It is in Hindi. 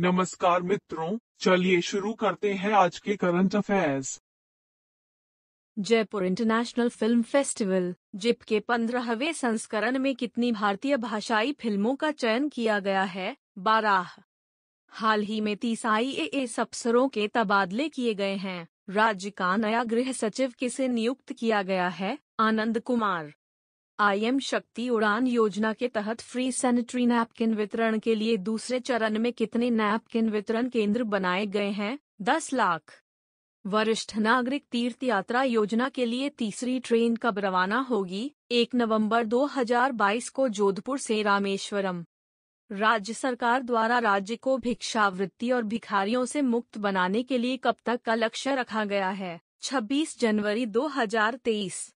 नमस्कार मित्रों चलिए शुरू करते हैं आज के current affairs Jaipur international film festival JIFF के पंद्रहवें संस्करण में कितनी भारतीय भाषाई फिल्मों का चयन किया गया है बारह हाल ही में तीस आई ए अफसरों के तबादले किए गए हैं राज्य का नया गृह सचिव किसे नियुक्त किया गया है आनंद कुमार आईएम शक्ति उड़ान योजना के तहत फ्री सैनिटरी नैपकिन वितरण के लिए दूसरे चरण में कितने नैपकिन वितरण केंद्र बनाए गए हैं दस लाख वरिष्ठ नागरिक तीर्थ यात्रा योजना के लिए तीसरी ट्रेन कब रवाना होगी एक नवंबर 2022 को जोधपुर से रामेश्वरम राज्य सरकार द्वारा राज्य को भिक्षावृत्ति और भिखारियों से मुक्त बनाने के लिए कब तक का लक्ष्य रखा गया है 26 जनवरी 2023